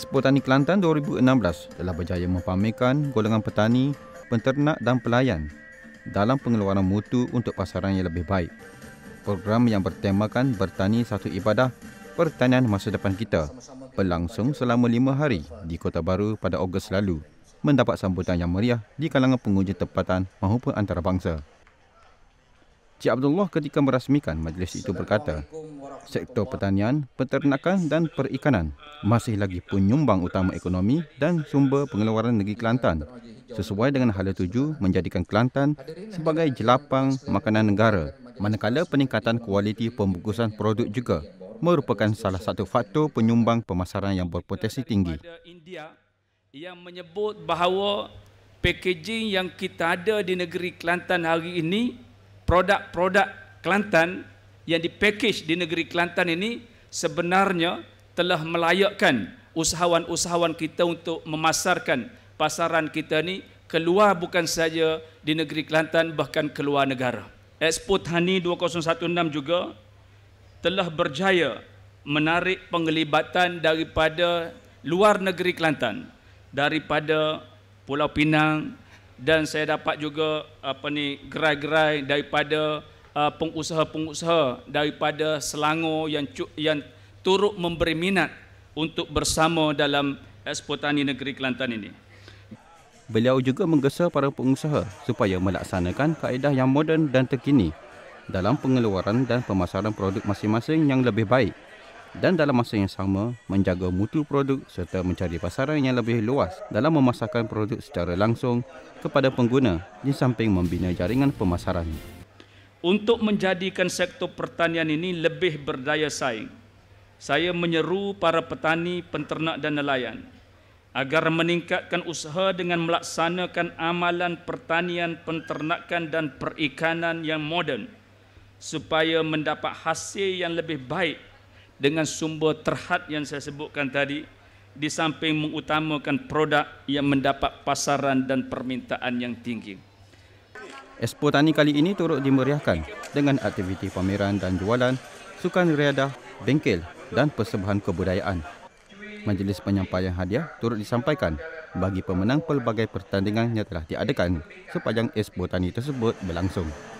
Expo Tani Kelantan 2016 telah berjaya mempamerkan golongan petani, penternak dan pelayan dalam pengeluaran mutu untuk pasaran yang lebih baik. Program yang bertemakan Bertani Satu Ibadah Pertanian Masa Depan Kita berlangsung selama lima hari di Kota Baru pada Ogos lalu mendapat sambutan yang meriah di kalangan pengunjung tempatan maupun antarabangsa. Cik Abdullah ketika merasmikan majlis itu berkata, sektor pertanian, peternakan dan perikanan masih lagi penyumbang utama ekonomi dan sumber pengeluaran negeri Kelantan sesuai dengan hala tuju menjadikan Kelantan sebagai jelapang makanan negara manakala peningkatan kualiti pembungkusan produk juga merupakan salah satu faktor penyumbang pemasaran yang berpotensi tinggi. India yang menyebut bahawa packaging yang kita ada di negeri Kelantan hari ini produk-produk Kelantan yang dipackage di negeri Kelantan ini sebenarnya telah melayakkan usahawan-usahawan kita untuk memasarkan pasaran kita ni keluar bukan saja di negeri Kelantan bahkan keluar negara. Expo Tani 2016 juga telah berjaya menarik penglibatan daripada luar negeri Kelantan daripada Pulau Pinang, dan saya dapat juga apa ni gerai-gerai daripada uh, pengusaha-pengusaha daripada Selangor yang yang turut memberi minat untuk bersama dalam ekspor Tani Negeri Kelantan ini. Beliau juga menggesa para pengusaha supaya melaksanakan kaedah yang moden dan terkini dalam pengeluaran dan pemasaran produk masing-masing yang lebih baik dan dalam masa yang sama menjaga mutu produk serta mencari pasaran yang lebih luas dalam memasarkan produk secara langsung kepada pengguna di samping membina jaringan pemasaran. Untuk menjadikan sektor pertanian ini lebih berdaya saing, saya menyeru para petani, penternak dan nelayan agar meningkatkan usaha dengan melaksanakan amalan pertanian, penternakan dan perikanan yang moden supaya mendapat hasil yang lebih baik dengan sumber terhad yang saya sebutkan tadi di samping mengutamakan produk yang mendapat pasaran dan permintaan yang tinggi. Expo Tani kali ini turut dimeriahkan dengan aktiviti pameran dan jualan, sukan riadah, bengkel dan persembahan kebudayaan. Majlis penyampaian hadiah turut disampaikan bagi pemenang pelbagai pertandingan yang telah diadakan sepanjang Expo Tani tersebut berlangsung.